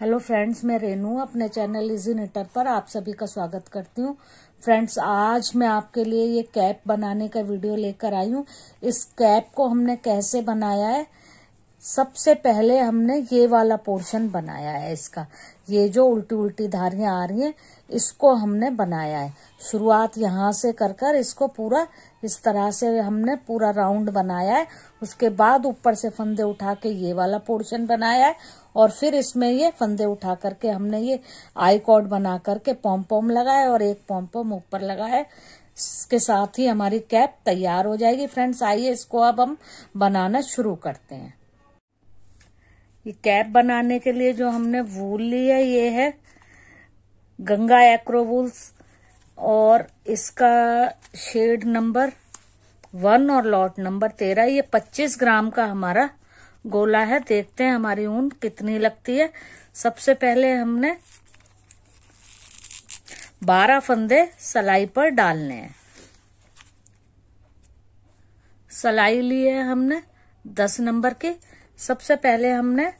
hello friends मैं रेनू अपने channel easy knitter पर आप सभी का स्वागत करती हूँ फ्रेंड्स आज मैं आपके लिए ये कैप बनाने का वीडियो लेकर आई हूँ इस कैप को हमने कैसे बनाया है सबसे पहले हमने ये वाला पोर्शन बनाया है इसका ये जो उल्टी उल्टी धारियां आ रही हैं इसको हमने बनाया है शुरुआत यहाँ से कर कर इसको पूरा इस तरह से हमने पूरा राउंड बनाया है उसके बाद ऊपर से फंदे उठा के ये वाला पोर्शन बनाया है और फिर इसमें ये फंदे उठा करके हमने ये आई कॉर्ड बना करके पॉम पॉम लगाए और एक पॉम पॉम ऊपर लगाए के साथ ही हमारी कैप तैयार हो जाएगी फ्रेंड्स आइए इसको अब हम बनाना शुरू करते हैं ये कैप बनाने के लिए जो हमने वूल ली है ये है गंगा एक्रो वूल्स और इसका शेड नंबर वन और लॉट नंबर तेरह ये पच्चीस ग्राम का हमारा गोला है देखते हैं हमारी ऊन कितनी लगती है सबसे पहले हमने बारह फंदे सलाई पर डालने हैं सलाई ली है हमने दस नंबर की सबसे पहले हमने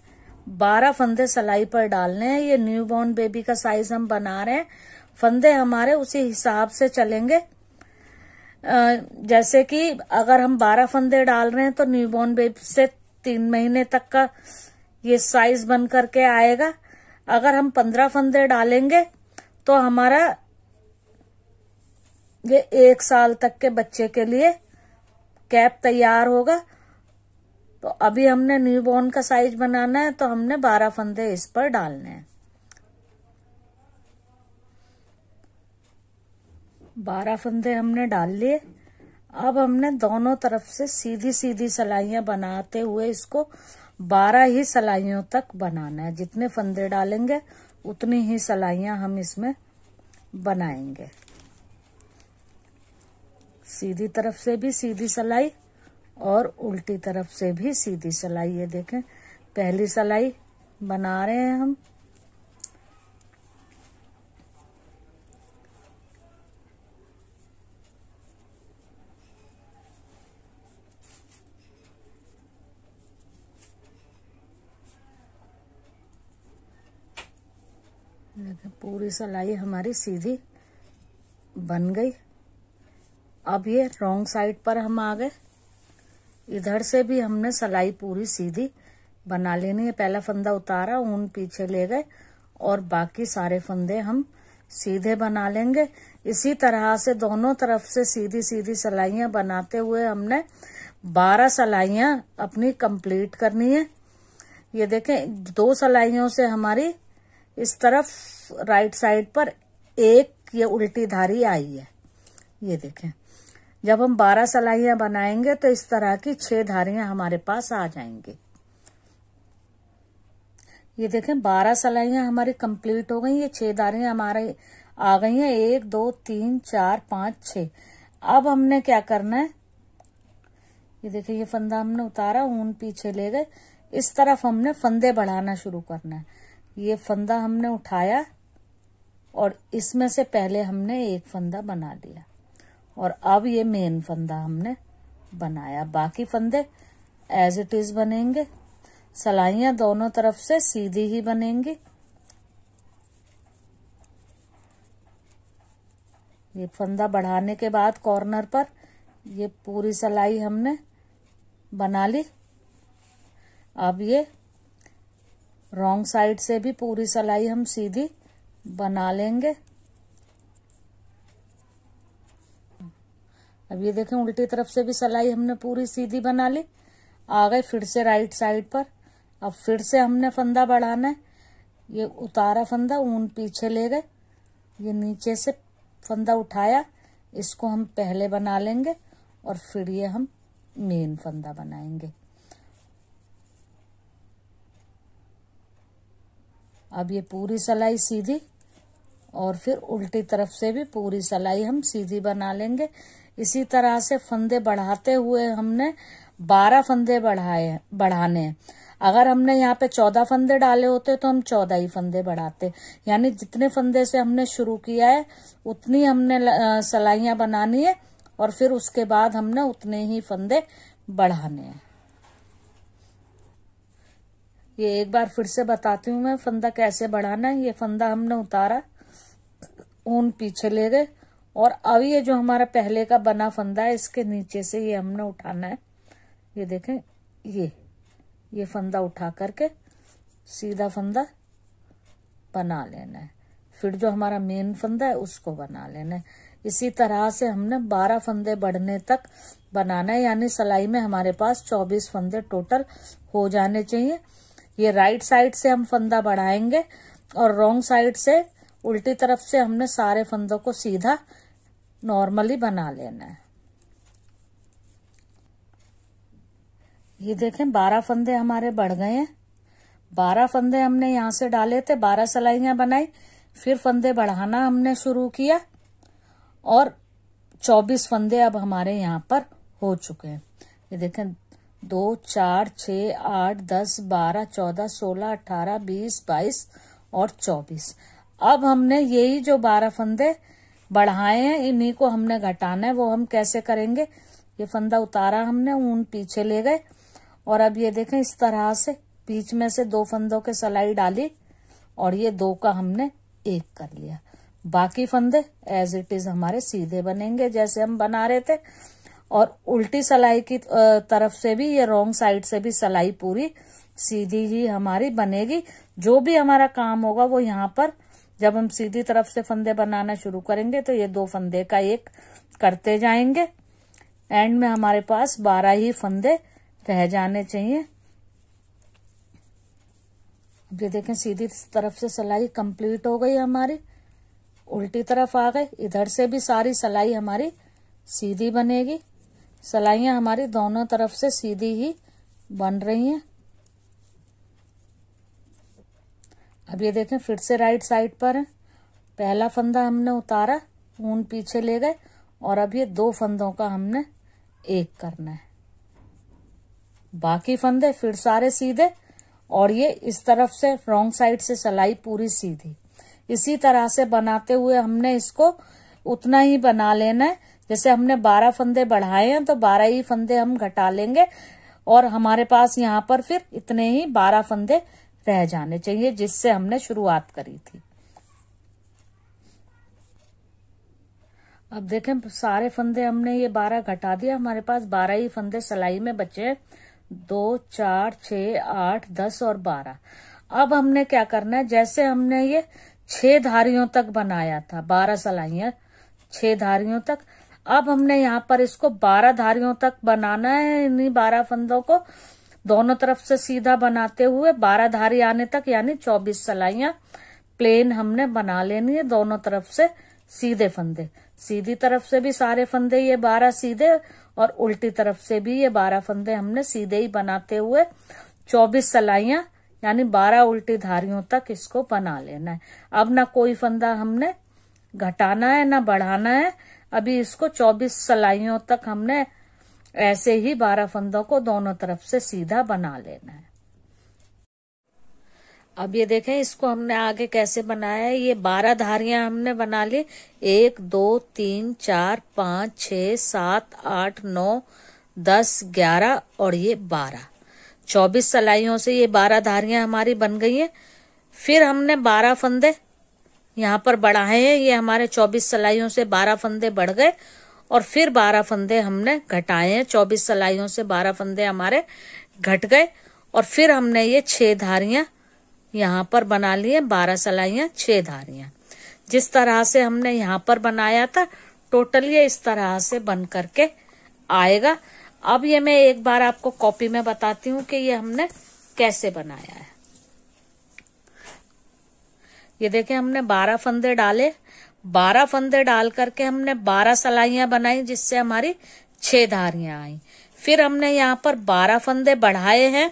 बारह फंदे सलाई पर डालने हैं ये न्यू बॉर्न बेबी का साइज हम बना रहे हैं फंदे हमारे उसी हिसाब से चलेंगे जैसे कि अगर हम बारह फंदे डाल रहे हैं तो न्यू बॉर्न बेबी से तीन महीने तक का ये साइज बन करके आएगा अगर हम पंद्रह फंदे डालेंगे तो हमारा ये एक साल तक के बच्चे के लिए कैप तैयार होगा तो अभी हमने न्यूबॉर्न का साइज बनाना है तो हमने बारह फंदे इस पर डालने हैं बारह फंदे हमने डाल लिए अब हमने दोनों तरफ से सीधी सीधी सलाइयां बनाते हुए इसको बारह ही सलाइयों तक बनाना है जितने फंदे डालेंगे उतनी ही सलाइया हम इसमें बनाएंगे सीधी तरफ से भी सीधी सलाई और उल्टी तरफ से भी सीधी सलाई ये देखें पहली सलाई बना रहे हैं हम पूरी सलाई हमारी सीधी बन गई अब ये रॉन्ग साइड पर हम आ गए इधर से भी हमने सलाई पूरी सीधी बना लेनी है पहला फंदा उतारा ऊन पीछे ले गए और बाकी सारे फंदे हम सीधे बना लेंगे इसी तरह से दोनों तरफ से सीधी सीधी सलाइया बनाते हुए हमने बारह सलाइया अपनी कंप्लीट करनी है ये देखें दो सलाइयों से हमारी इस तरफ राइट साइड पर एक ये उल्टी धारी आई है ये देखें जब हम बारह सलाइयां बनाएंगे तो इस तरह की छह धारियां हमारे पास आ जाएंगे ये देखें बारह सलाइयां हमारी कंप्लीट हो गई ये छह धारियां हमारे आ गई हैं एक दो तीन चार पांच छ अब हमने क्या करना है ये देखें ये फंदा हमने उतारा ऊन पीछे ले गए इस तरफ हमने फंदे बढ़ाना शुरू करना है ये फंदा हमने उठाया और इसमें से पहले हमने एक फंदा बना लिया और अब ये मेन फंदा हमने बनाया बाकी फंदे एज इट इज बनेंगे सलाइया दोनों तरफ से सीधी ही बनेंगी ये फंदा बढ़ाने के बाद कॉर्नर पर ये पूरी सलाई हमने बना ली अब ये रॉन्ग साइड से भी पूरी सलाई हम सीधी बना लेंगे अब ये देखें उल्टी तरफ से भी सलाई हमने पूरी सीधी बना ली आ गए फिर से राइट साइड पर अब फिर से हमने फंदा बढ़ाना है ये उतारा फंदा ऊन पीछे ले गए ये नीचे से फंदा उठाया इसको हम पहले बना लेंगे और फिर ये हम मेन फंदा बनाएंगे अब ये पूरी सलाई सीधी और फिर उल्टी तरफ से भी पूरी सलाई हम सीधी बना लेंगे इसी तरह से फंदे बढ़ाते हुए हमने बारह फंदे बढ़ाए बढ़ाने हैं अगर हमने यहाँ पे चौदह फंदे डाले होते तो हम चौदह ही फंदे बढ़ाते यानी जितने फंदे से हमने शुरू किया है उतनी हमने सलाइयाँ बनानी है और फिर उसके बाद हमने उतने ही फंदे बढ़ाने हैं ये एक बार फिर से बताती हूँ मैं फंदा कैसे बढ़ाना है ये फंदा हमने उतारा ऊन पीछे ले गए और अब ये जो हमारा पहले का बना फंदा है इसके नीचे से ये हमने उठाना है ये देखें ये ये फंदा उठा करके सीधा फंदा बना लेना है फिर जो हमारा मेन फंदा है उसको बना लेना है इसी तरह से हमने बारह फंदे बढ़ने तक बनाना है यानी सलाई में हमारे पास चौबीस फंदे टोटल हो जाने चाहिए ये राइट साइड से हम फंदा बढ़ाएंगे और रोंग साइड से उल्टी तरफ से हमने सारे फंदों को सीधा नॉर्मली बना लेना है ये देखें बारह फंदे हमारे बढ़ गए हैं बारह फंदे हमने यहां से डाले थे बारह सलाइया बनाई फिर फंदे बढ़ाना हमने शुरू किया और चौबीस फंदे अब हमारे यहाँ पर हो चुके हैं ये देखें दो चार छ आठ दस बारह चौदह सोलह अठारह बीस बाईस और चौबीस अब हमने यही जो बारह फंदे बढ़ाए हैं इन्हीं को हमने घटाना है वो हम कैसे करेंगे ये फंदा उतारा हमने ऊन पीछे ले गए और अब ये देखें इस तरह से बीच में से दो फंदों के सलाई डाली और ये दो का हमने एक कर लिया बाकी फंदे एज इट इज हमारे सीधे बनेंगे जैसे हम बना रहे थे और उल्टी सलाई की तरफ से भी या रोंग साइड से भी सलाई पूरी सीधी ही हमारी बनेगी जो भी हमारा काम होगा वो यहाँ पर जब हम सीधी तरफ से फंदे बनाना शुरू करेंगे तो ये दो फंदे का एक करते जाएंगे एंड में हमारे पास बारह ही फंदे रह जाने चाहिए अब ये देखें सीधी तरफ से सलाई कंप्लीट हो गई हमारी उल्टी तरफ आ गई इधर से भी सारी सलाई हमारी सीधी बनेगी सलाइयाँ हमारी दोनों तरफ से सीधी ही बन रही हैं अब ये देखें फिर से राइट साइड पर है पहला फंदा हमने उतारा ऊन पीछे ले गए और अब ये दो फंदों का हमने एक करना है बाकी फंदे फिर सारे सीधे और ये इस तरफ से रॉन्ग साइड से सलाई पूरी सीधी इसी तरह से बनाते हुए हमने इसको उतना ही बना लेना है जैसे हमने बारह फंदे बढ़ाए हैं तो बारह ही फंदे हम घटा लेंगे और हमारे पास यहाँ पर फिर इतने ही बारह फंदे रह जाने चाहिए जिससे हमने शुरुआत करी थी अब देखें सारे फंदे हमने ये बारह घटा दिया हमारे पास बारह ही फंदे सिलाई में बचे दो चार छ आठ दस और बारह अब हमने क्या करना है जैसे हमने ये छह धारियों तक बनाया था बारह सलाइया छह धारियों तक अब हमने यहाँ पर इसको बारह धारियों तक बनाना है इन्हीं बारह फंदों को दोनों तरफ से सीधा बनाते हुए बारह धारी आने तक यानी चौबीस सलाइया प्लेन हमने बना लेनी है दोनों तरफ से सीधे फंदे सीधी तरफ से भी सारे फंदे ये बारह सीधे और उल्टी तरफ से भी ये बारह फंदे हमने सीधे ही बनाते हुए चौबीस सलाइया यानी बारह उल्टी धारियों तक इसको बना लेना है अब ना कोई फंदा हमने घटाना है ना बढ़ाना है अभी इसको 24 सलाइयों तक हमने ऐसे ही बारह फंदों को दोनों तरफ से सीधा बना लेना है अब ये देखें इसको हमने आगे कैसे बनाया है ये बारह धारियां हमने बना ली एक दो तीन चार पांच छ सात आठ नौ दस ग्यारह और ये बारह चौबीस सलाइयों से ये बारह धारियां हमारी बन गई हैं फिर हमने बारह फंदे यहाँ पर बढ़ाए हैं ये हमारे चौबीस सलाइयों से बारह फंदे बढ़ गए और फिर बारह फंदे हमने घटाए हैं चौबीस सलाइयों से बारह फंदे हमारे घट गए और फिर हमने ये छह धारियां यहाँ पर बना ली है बारह सलाइयां छह धारियां जिस तरह से हमने यहाँ पर बनाया था टोटल ये इस तरह से बन करके आएगा अब ये मैं एक बार आपको कॉपी में बताती हूँ कि ये हमने कैसे बनाया है ये देखे हमने बारह फंदे डाले बारह फंदे डाल करके हमने बारह सलाइया बनाई जिससे हमारी छह धारियां आई फिर हमने यहाँ पर बारह फंदे बढ़ाए हैं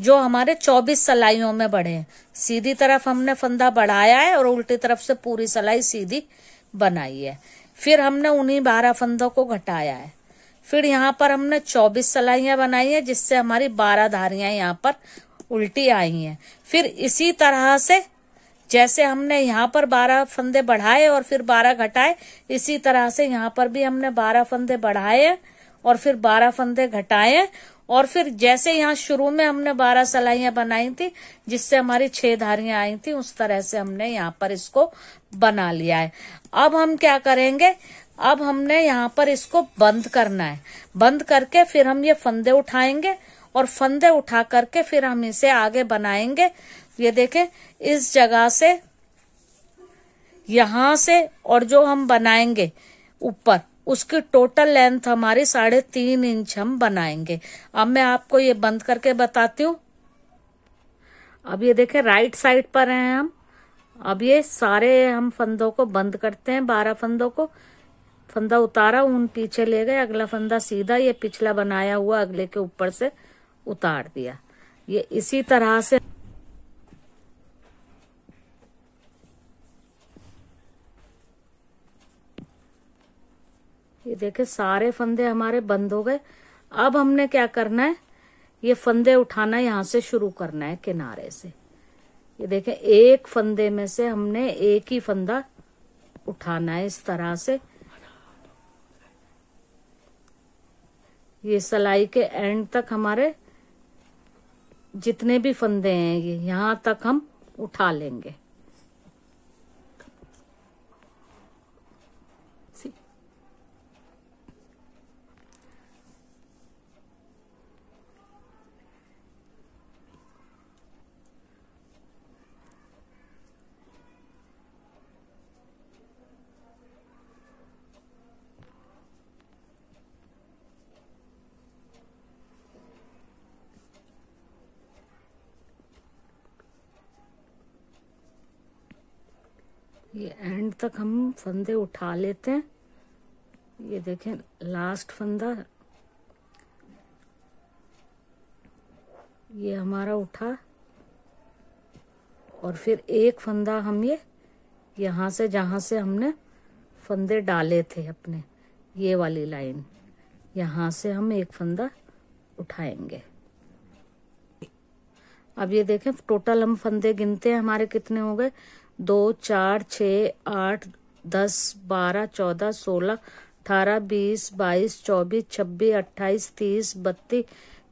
जो हमारे चौबीस सलाइयों में बढ़े हैं सीधी तरफ हमने फंदा बढ़ाया है और उल्टी तरफ से पूरी सलाई सीधी बनाई है फिर हमने उन्हीं बारह फंदों को घटाया है फिर यहाँ पर हमने चौबीस सलाइया बनाई है जिससे हमारी बारह धारियां यहाँ पर उल्टी आई हैं फिर इसी तरह से जैसे हमने यहाँ पर बारह फंदे बढ़ाए और फिर बारह घटाए इसी तरह से यहाँ पर भी हमने बारह फंदे बढ़ाए और फिर बारह फंदे घटाए और फिर जैसे यहाँ शुरू में हमने बारह सलाइया बनाई थी जिससे हमारी छह धारियां आई थी उस तरह से हमने यहाँ पर इसको बना लिया है अब हम क्या करेंगे अब हमने यहाँ पर इसको बंद करना है बंद करके फिर हम ये फंदे उठाएंगे और फंदे उठा करके फिर हम इसे आगे बनाएंगे ये देखें इस जगह से यहां से और जो हम बनाएंगे ऊपर उसकी टोटल लेंथ हमारी साढ़े तीन इंच हम बनाएंगे अब मैं आपको ये बंद करके बताती हूँ अब ये देखें राइट साइड पर हैं हम अब ये सारे हम फंदों को बंद करते हैं बारह फंदों को फंदा उतारा उन पीछे ले गए अगला फंदा सीधा ये पिछला बनाया हुआ अगले के ऊपर से उतार दिया ये इसी तरह से देखे सारे फंदे हमारे बंद हो गए अब हमने क्या करना है ये फंदे उठाना यहां से शुरू करना है किनारे से ये देखे एक फंदे में से हमने एक ही फंदा उठाना है इस तरह से ये सलाई के एंड तक हमारे जितने भी फंदे हैं ये यहां तक हम उठा लेंगे ये एंड तक हम फंदे उठा लेते हैं ये देखें लास्ट फंदा ये हमारा उठा और फिर एक फंदा हम ये यहाँ से जहाँ से हमने फंदे डाले थे अपने ये वाली लाइन यहाँ से हम एक फंदा उठाएंगे अब ये देखें टोटल हम फंदे गिनते हैं हमारे कितने हो गए दो चार छ आठ दस बारह चौदह सोलह अठारह बीस बाईस चौबीस छब्बीस अट्ठाईस तीस बत्तीस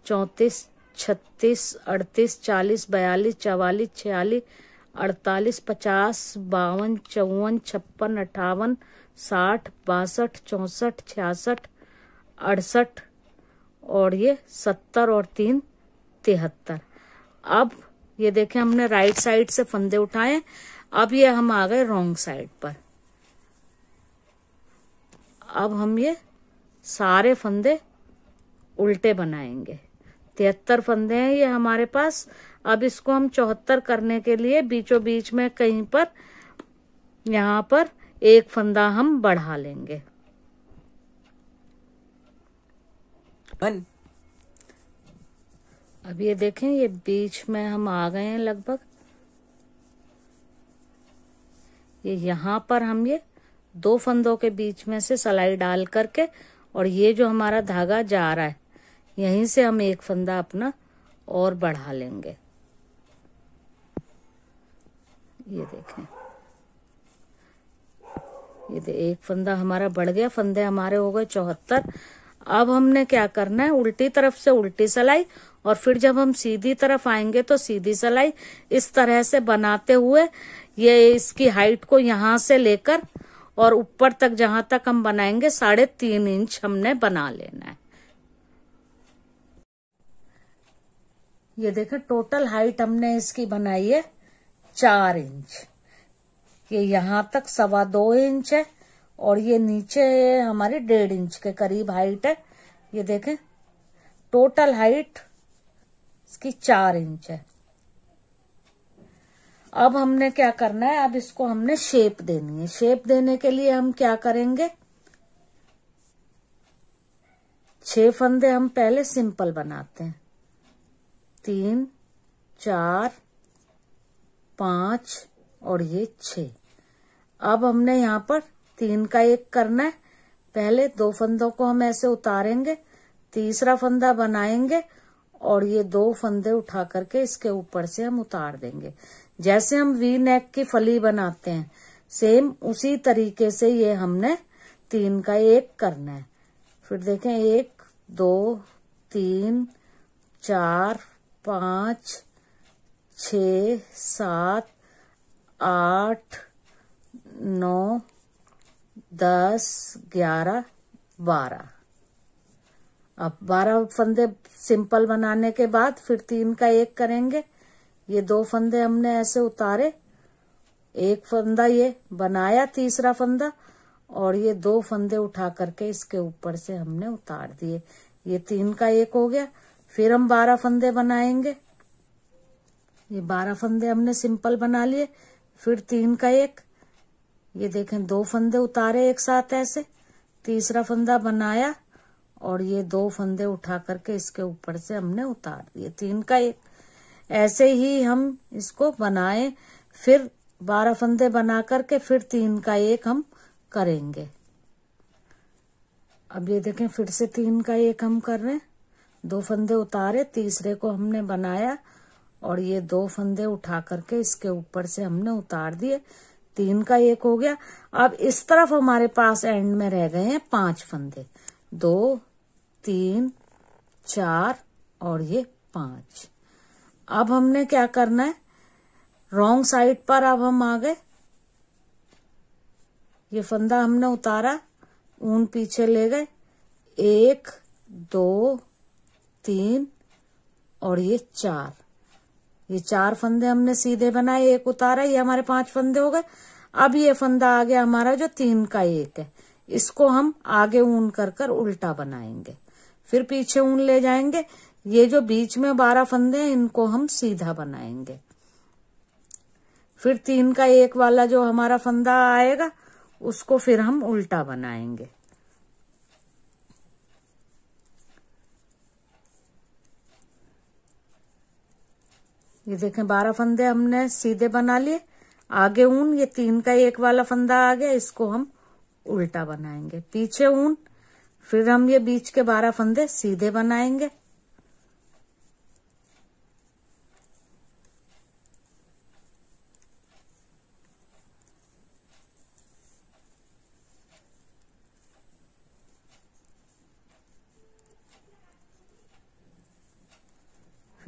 चौंतीस छत्तीस अड़तीस चालीस बयालीस चवालीस छियालीस अड़तालीस पचास बावन चौवन छप्पन अट्ठावन साठ बासठ चौंसठ छियासठ अड़सठ और ये सत्तर और तीन तिहत्तर अब ये देखें हमने राइट साइड से फंदे उठाए अब ये हम आ गए रॉन्ग साइड पर अब हम ये सारे फंदे उल्टे बनाएंगे तिहत्तर फंदे हैं ये हमारे पास अब इसको हम चौहत्तर करने के लिए बीचों बीच में कहीं पर यहां पर एक फंदा हम बढ़ा लेंगे अब ये देखें ये बीच में हम आ गए हैं लगभग ये यहाँ पर हम ये दो फंदों के बीच में से सलाई डाल करके और ये जो हमारा धागा जा रहा है यहीं से हम एक फंदा अपना और बढ़ा लेंगे ये देखें ये दे, एक फंदा हमारा बढ़ गया फंदे हमारे हो गए चौहत्तर अब हमने क्या करना है उल्टी तरफ से उल्टी सलाई और फिर जब हम सीधी तरफ आएंगे तो सीधी सलाई इस तरह से बनाते हुए ये इसकी हाइट को यहाँ से लेकर और ऊपर तक जहां तक हम बनाएंगे साढ़े तीन इंच हमने बना लेना है ये देखे टोटल हाइट हमने इसकी बनाई है चार इंच ये यहां तक सवा दो इंच है और ये नीचे हमारी डेढ़ इंच के करीब हाइट है ये देखें टोटल हाइट इसकी चार इंच है अब हमने क्या करना है अब इसको हमने शेप देनी है शेप देने के लिए हम क्या करेंगे छह फंदे हम पहले सिंपल बनाते हैं तीन चार पांच और ये छ अब हमने यहाँ पर तीन का एक करना है पहले दो फंदों को हम ऐसे उतारेंगे तीसरा फंदा बनाएंगे और ये दो फंदे उठा करके इसके ऊपर से हम उतार देंगे जैसे हम वी नेक की फली बनाते हैं सेम उसी तरीके से ये हमने तीन का एक करना है फिर देखें एक दो तीन चार पांच छ सात आठ नौ दस ग्यारह बारह अब बारह फंदे सिंपल बनाने के बाद फिर तीन का एक करेंगे ये दो फंदे हमने ऐसे उतारे एक फंदा ये बनाया तीसरा फंदा और ये दो फंदे उठा करके इसके ऊपर से हमने उतार दिए ये तीन का एक हो गया फिर हम बारह फंदे बनाएंगे ये बारह फंदे हमने सिंपल बना लिए फिर तीन का एक ये देखें दो फंदे उतारे एक साथ ऐसे तीसरा फंदा बनाया और ये दो फंदे उठा करके इसके ऊपर से हमने उतार दिए तीन का एक ऐसे ही हम इसको बनाए फिर बारह फंदे बना करके फिर तीन का एक हम करेंगे अब ये देखें फिर से तीन का एक हम कर रहे हैं दो फंदे उतारे तीसरे को हमने बनाया और ये दो फंदे उठा करके इसके ऊपर से हमने उतार दिए तीन का एक हो गया अब इस तरफ हमारे पास एंड में रह गए हैं पांच फंदे दो तीन चार और ये पांच अब हमने क्या करना है रॉन्ग साइड पर अब हम आ गए ये फंदा हमने उतारा ऊन पीछे ले गए एक दो तीन और ये चार ये चार फंदे हमने सीधे बनाए एक उतारा ये हमारे पांच फंदे हो गए अब ये फंदा आ गया हमारा जो तीन का एक है इसको हम आगे ऊन कर कर उल्टा बनाएंगे फिर पीछे ऊन ले जाएंगे ये जो बीच में बारह फंदे हैं इनको हम सीधा बनाएंगे फिर तीन का एक वाला जो हमारा फंदा आएगा उसको फिर हम उल्टा बनाएंगे ये देखें बारह फंदे हमने सीधे बना लिए आगे ऊन ये तीन का एक वाला फंदा आ गया इसको हम उल्टा बनाएंगे पीछे ऊन फिर हम ये बीच के बारह फंदे सीधे बनाएंगे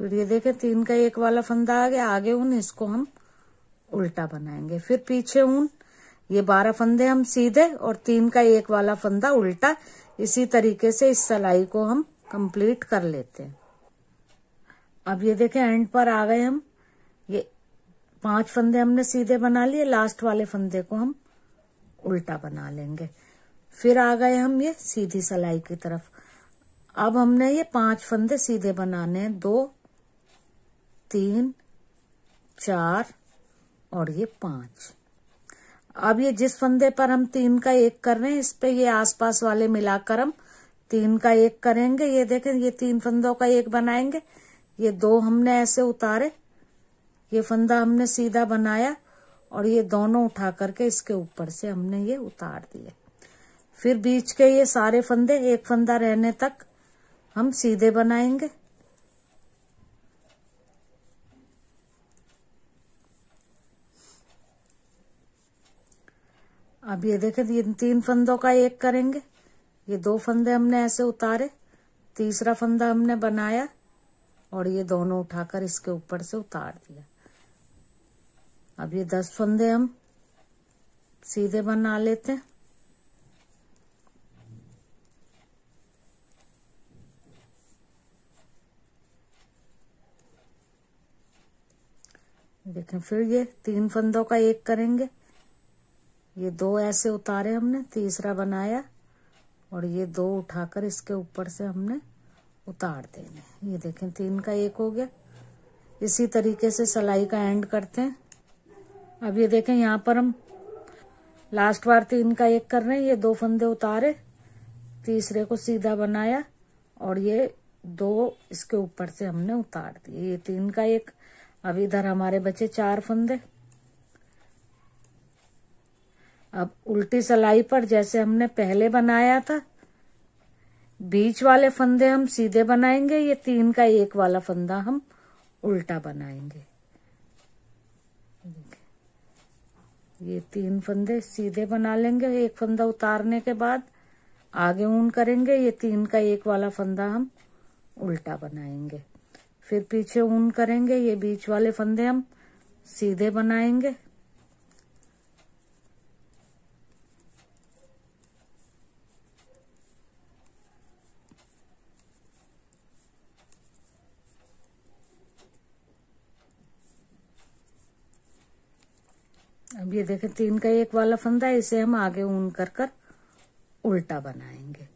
फिर ये देखे तीन का एक वाला फंदा आ गया आगे ऊन इसको हम उल्टा बनाएंगे फिर पीछे ऊन ये बारह फंदे हम सीधे और तीन का एक वाला फंदा उल्टा इसी तरीके से इस सलाई को हम कंप्लीट कर लेते हैं अब ये देखे एंड पर आ गए हम ये पांच फंदे हमने सीधे बना लिए लास्ट वाले फंदे को हम उल्टा बना लेंगे फिर आ गए हम ये सीधी सलाई की तरफ अब हमने ये पांच फंदे सीधे बनाने हैं दो तीन चार और ये पांच अब ये जिस फंदे पर हम तीन का एक कर रहे हैं इस पे ये आसपास वाले मिलाकर हम तीन का एक करेंगे ये देखें ये तीन फंदों का एक बनाएंगे ये दो हमने ऐसे उतारे ये फंदा हमने सीधा बनाया और ये दोनों उठा करके इसके ऊपर से हमने ये उतार दिए फिर बीच के ये सारे फंदे एक फंदा रहने तक हम सीधे बनाएंगे अब ये देखें ये तीन फंदों का एक करेंगे ये दो फंदे हमने ऐसे उतारे तीसरा फंदा हमने बनाया और ये दोनों उठाकर इसके ऊपर से उतार दिया अब ये दस फंदे हम सीधे बना लेते हैं देखें फिर ये तीन फंदों का एक करेंगे ये दो ऐसे उतारे हमने तीसरा बनाया और ये दो उठाकर इसके ऊपर से हमने उतार देने ये देखें तीन का एक हो गया इसी तरीके से सिलाई का एंड करते हैं अब ये देखें यहाँ पर हम लास्ट बार तीन का एक कर रहे हैं ये दो फंदे उतारे तीसरे को सीधा बनाया और ये दो इसके ऊपर से हमने उतार दिए ये तीन का एक अब इधर हमारे बचे चार फंदे अब उल्टी सलाई पर जैसे हमने पहले बनाया था बीच वाले फंदे हम सीधे बनाएंगे ये तीन का एक वाला फंदा हम उल्टा बनाएंगे ये तीन फंदे सीधे बना लेंगे एक फंदा उतारने के बाद आगे ऊन करेंगे ये तीन का एक वाला फंदा हम उल्टा बनाएंगे फिर पीछे ऊन करेंगे ये बीच वाले फंदे हम सीधे बनाएंगे ये देखें तीन का एक वाला फंदा है इसे हम आगे ऊन कर कर उल्टा बनाएंगे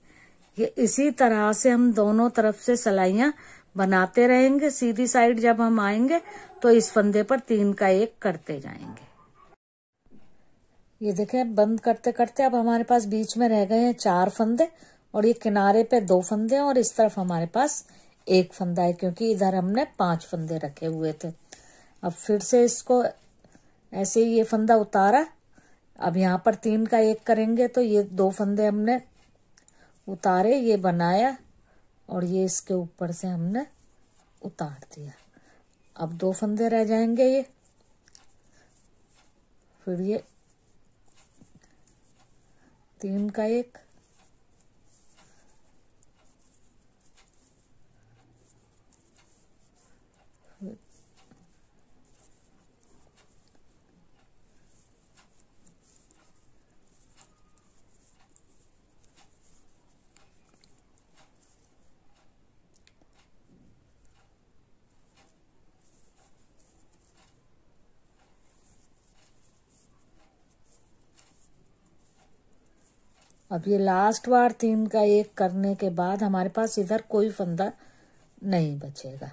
ये इसी तरह से हम दोनों तरफ से सलाइया बनाते रहेंगे सीधी साइड जब हम आएंगे तो इस फंदे पर तीन का एक करते जाएंगे ये देखें बंद करते करते अब हमारे पास बीच में रह गए हैं चार फंदे और ये किनारे पे दो फंदे हैं और इस तरफ हमारे पास एक फंदा है क्योंकि इधर हमने पांच फंदे रखे हुए थे अब फिर से इसको ऐसे ही ये फंदा उतारा अब यहाँ पर तीन का एक करेंगे तो ये दो फंदे हमने उतारे ये बनाया और ये इसके ऊपर से हमने उतार दिया अब दो फंदे रह जाएंगे ये फिर ये तीन का एक अब ये लास्ट बार तीन का एक करने के बाद हमारे पास इधर कोई फंदा नहीं बचेगा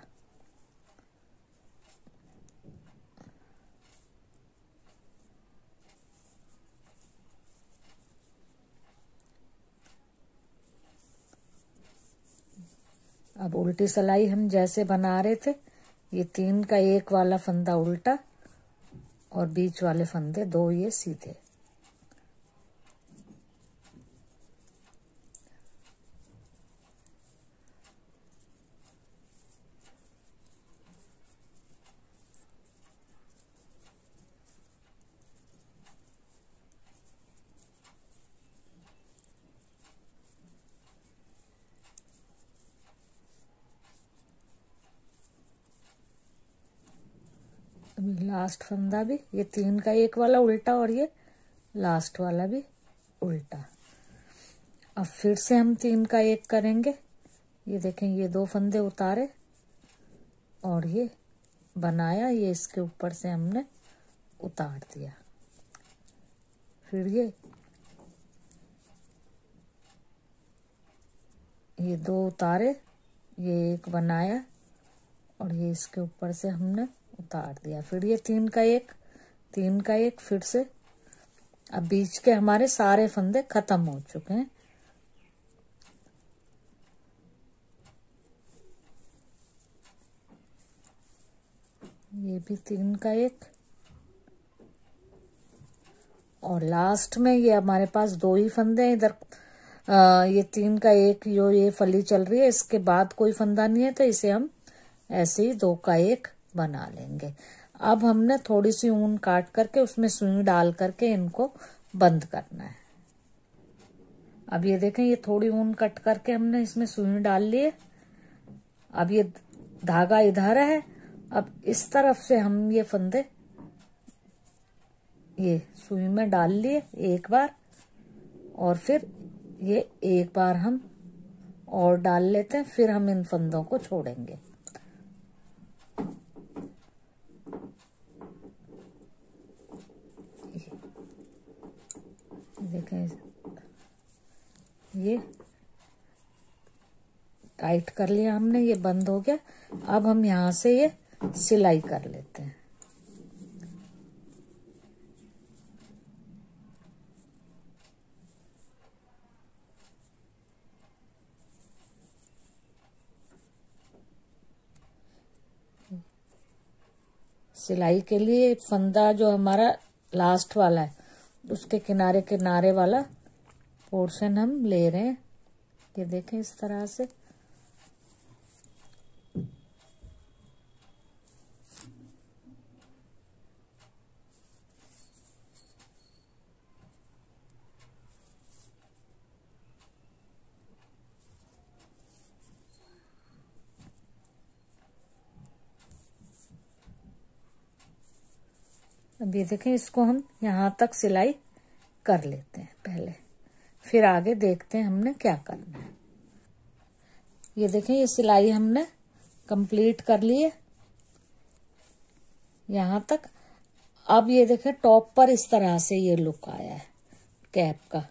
अब उल्टी सलाई हम जैसे बना रहे थे ये तीन का एक वाला फंदा उल्टा और बीच वाले फंदे दो ये सीधे लास्ट फंदा भी ये तीन का एक वाला उल्टा और ये लास्ट वाला भी उल्टा अब फिर से हम तीन का एक करेंगे ये देखें ये दो फंदे उतारे और ये बनाया ये इसके ऊपर से हमने उतार दिया फिर ये ये दो उतारे ये एक बनाया और ये इसके ऊपर से हमने उतार दिया फिर ये तीन का एक तीन का एक फिर से अब बीच के हमारे सारे फंदे खत्म हो चुके हैं ये भी तीन का एक और लास्ट में ये हमारे पास दो ही फंदे हैं इधर ये तीन का एक जो ये फली चल रही है इसके बाद कोई फंदा नहीं है तो इसे हम ऐसे ही दो का एक बना लेंगे अब हमने थोड़ी सी ऊन काट करके उसमें सुई डाल करके इनको बंद करना है अब ये देखें ये थोड़ी ऊन कट करके हमने इसमें सुई डाल लिए अब ये धागा इधर है अब इस तरफ से हम ये फंदे ये सुई में डाल लिए एक बार और फिर ये एक बार हम और डाल लेते हैं फिर हम इन फंदों को छोड़ेंगे देखें ये टाइट कर लिया हमने ये बंद हो गया अब हम यहां से ये सिलाई कर लेते हैं सिलाई के लिए फंदा जो हमारा लास्ट वाला है उसके किनारे किनारे वाला पोर्शन हम ले रहे हैं ये देखें इस तरह से अब ये देखें इसको हम यहाँ तक सिलाई कर लेते हैं पहले फिर आगे देखते हैं हमने क्या करना है ये देखें ये सिलाई हमने कंप्लीट कर ली है यहाँ तक अब ये देखें टॉप पर इस तरह से ये लुक आया है कैप का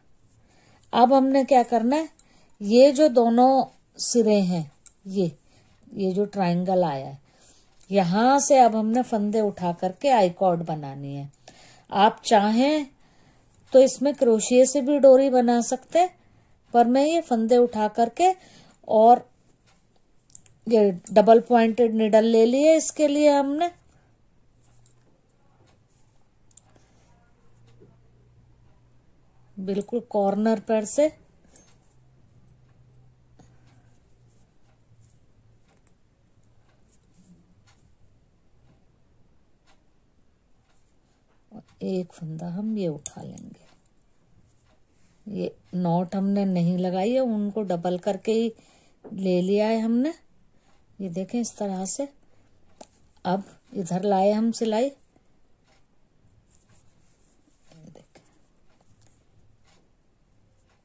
अब हमने क्या करना है ये जो दोनों सिरे हैं ये ये जो ट्रायंगल आया है यहां से अब हमने फंदे उठा करके आई कॉर्ड बनानी है आप चाहें तो इसमें क्रोशिए से भी डोरी बना सकते पर मैं ये फंदे उठा करके और ये डबल पॉइंटेड निडल ले लिए इसके लिए हमने बिल्कुल कॉर्नर पर से एक फंदा हम ये उठा लेंगे ये नॉट हमने नहीं लगाई है उनको डबल करके ही ले लिया है हमने ये देखें इस तरह से अब इधर लाए हम सिलाई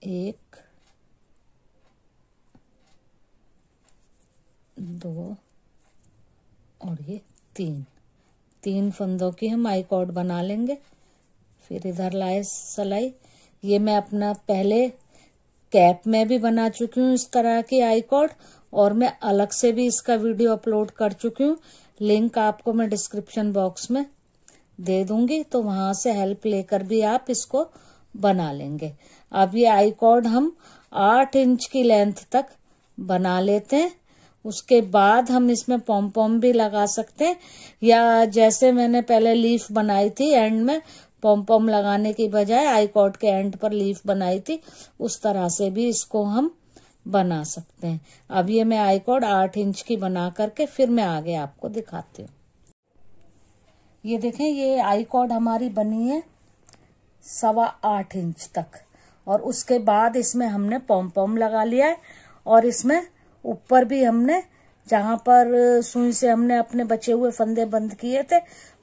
एक दो और ये तीन तीन फंदों की हम आई कॉर्ड बना लेंगे फिर इधर लाए सलाई ये मैं अपना पहले कैप में भी बना चुकी हूँ इस तरह की आई कॉर्ड और मैं अलग से भी इसका वीडियो अपलोड कर चुकी हूँ लिंक आपको मैं डिस्क्रिप्शन बॉक्स में दे दूंगी तो वहां से हेल्प लेकर भी आप इसको बना लेंगे अब ये आई कॉर्ड हम आठ इंच की लेंथ तक बना लेते हैं उसके बाद हम इसमें पॉम पॉम भी लगा सकते हैं या जैसे मैंने पहले लीफ बनाई थी एंड में पॉम पॉम लगाने की बजाय आई कॉट के एंड पर लीफ बनाई थी उस तरह से भी इसको हम बना सकते हैं अब ये मैं आई आठ इंच की बना करके फिर मैं आगे आपको दिखाती हूँ ये देखें ये आई हमारी बनी है सवा आठ इंच तक और उसके बाद इसमें हमने पॉम पॉम लगा लिया है और इसमें ऊपर भी हमने जहां पर सुई से हमने अपने बचे हुए फंदे बंद किए थे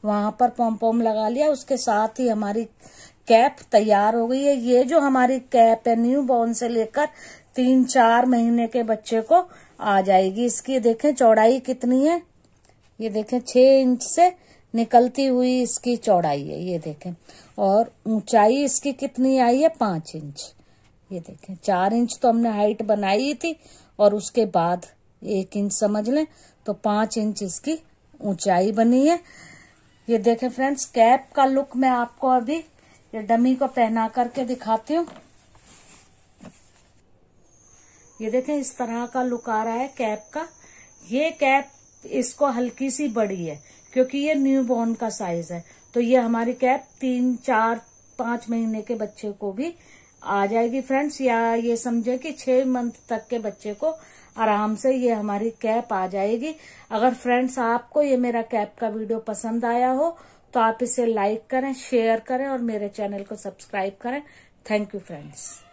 वहां पर पॉम लगा लिया उसके साथ ही हमारी कैप तैयार हो गई है ये जो हमारी कैप है न्यू बॉर्न से लेकर तीन चार महीने के बच्चे को आ जाएगी इसकी देखें चौड़ाई कितनी है ये देखें छह इंच से निकलती हुई इसकी चौड़ाई है ये देखें और ऊंचाई इसकी कितनी आई है पांच इंच ये देखें चार इंच तो हमने हाइट बनाई थी और उसके बाद एक इंच समझ लें तो पांच इंच इसकी ऊंचाई बनी है ये देखें फ्रेंड्स कैप का लुक मैं आपको अभी ये डमी को पहना करके दिखाती हूँ ये देखें इस तरह का लुक आ रहा है कैप का ये कैप इसको हल्की सी बड़ी है क्योंकि ये न्यू बॉर्न का साइज है तो ये हमारी कैप तीन चार पांच महीने के बच्चे को भी आ जाएगी फ्रेंड्स या ये समझे कि छह मंथ तक के बच्चे को आराम से ये हमारी कैप आ जाएगी अगर फ्रेंड्स आपको ये मेरा कैप का वीडियो पसंद आया हो तो आप इसे लाइक करें शेयर करें और मेरे चैनल को सब्सक्राइब करें थैंक यू फ्रेंड्स